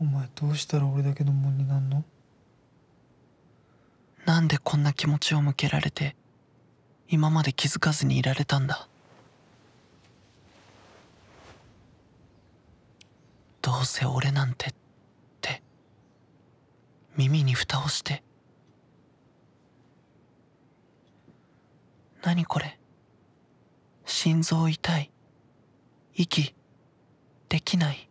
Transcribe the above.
お前どうしたら俺だけのもんになんのなんでこんな気持ちを向けられて今まで気づかずにいられたんだどうせ俺なんてって耳に蓋をして何これ心臓痛い息できない